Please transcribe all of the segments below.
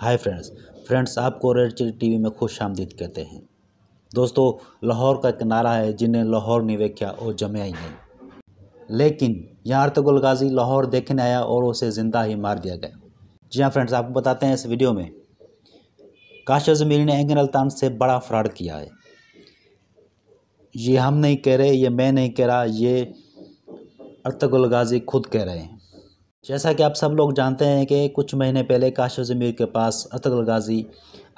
हाय friends friends आपको red chilli TV में खुश आमदीद कहते हैं दोस्तों लाहौर का किनारा है जिन्हें लाहौर ने वेख्या और ही है लेकिन यहाँ अर्तगुल गाजी लाहौर देखने आया और उसे ज़िंदा ही मार दिया गया जी हाँ फ्रेंड्स आपको बताते हैं इस वीडियो में काश जमीर ने एंगन अल्तान से बड़ा फ्रॉड किया है ये हम नहीं कह रहे ये मैं नहीं कह रहा ये अर्तगुल गाजी खुद कह रहे हैं जैसा कि आप सब लोग जानते हैं कि कुछ महीने पहले काशव ज़मीर के पास अतगल गाजी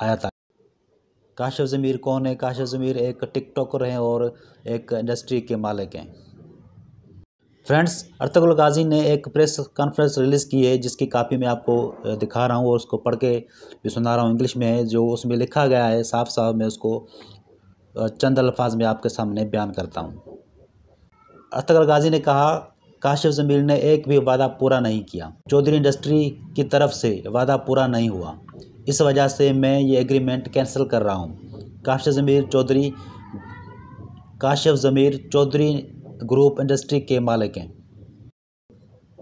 आया था काशव ज़मीर कौन है काशव ज़मीर एक टिकटॉकर हैं और एक इंडस्ट्री के मालिक हैं फ्रेंड्स अर्तगुल गाजी ने एक प्रेस कॉन्फ्रेंस रिलीज़ की है जिसकी कापी मैं आपको दिखा रहा हूँ और उसको पढ़ के भी सुना रहा हूँ इंग्लिश में है जो उसमें लिखा गया है साफ साफ मैं उसको चंद अल्फाज में आपके सामने बयान करता हूँ अर्तगल गाजी ने कहा काशिफ जमील ने एक भी वादा पूरा नहीं किया चौधरी इंडस्ट्री की तरफ से वादा पूरा नहीं हुआ इस वजह से मैं ये एग्रीमेंट कैंसिल कर रहा हूँ काशिफ जमीर चौधरी काशिफ ज़मीर चौधरी ग्रुप इंडस्ट्री के मालिक हैं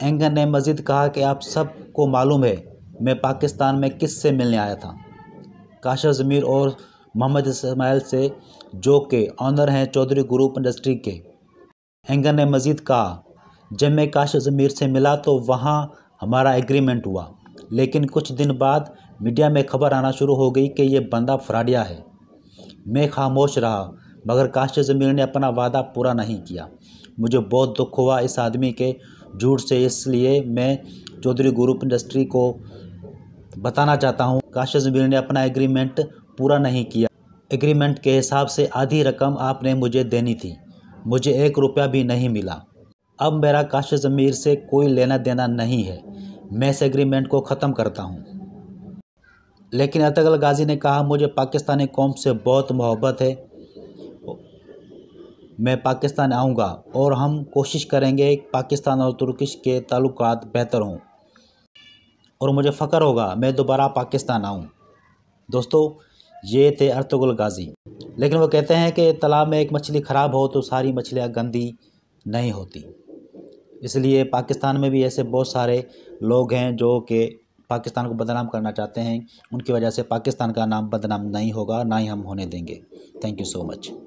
एंगर ने मज़ीद कहा कि आप सबको मालूम है मैं पाकिस्तान में किस से मिलने आया था काशिफ ज़मीर और मोहम्मद इसमाइल से जो के ऑनर हैं चौधरी ग्रुप इंडस्ट्री के एंगर ने मज़ीद कहा जब मैं काश ज़मीर से मिला तो वहाँ हमारा एग्रीमेंट हुआ लेकिन कुछ दिन बाद मीडिया में खबर आना शुरू हो गई कि ये बंदा फ्राडिया है मैं खामोश रहा मगर काश ज़मीर ने अपना वादा पूरा नहीं किया मुझे बहुत दुख हुआ इस आदमी के झूठ से इसलिए मैं चौधरी ग्रुप इंडस्ट्री को बताना चाहता हूँ काश ज़मीर ने अपना एग्रीमेंट पूरा नहीं किया एग्रीमेंट के हिसाब से आधी रकम आपने मुझे देनी थी मुझे एक रुपया भी नहीं मिला अब मेरा काश ज़मीर से कोई लेना देना नहीं है मैं इस एग्रीमेंट को ख़त्म करता हूँ लेकिन अतगल गाजी ने कहा मुझे पाकिस्तानी कौम से बहुत मोहब्बत है मैं पाकिस्तान आऊँगा और हम कोशिश करेंगे पाकिस्तान और तुर्किश के ताल्लुक बेहतर हों और मुझे फ़ख्र होगा मैं दोबारा पाकिस्तान आऊँ दोस्तों ये थे अरतगुल गाजी लेकिन वो कहते हैं कि तालाब में एक मछली ख़राब हो तो सारी मछलियाँ गंदी नहीं होती इसलिए पाकिस्तान में भी ऐसे बहुत सारे लोग हैं जो कि पाकिस्तान को बदनाम करना चाहते हैं उनकी वजह से पाकिस्तान का नाम बदनाम नहीं होगा ना ही हम होने देंगे थैंक यू सो मच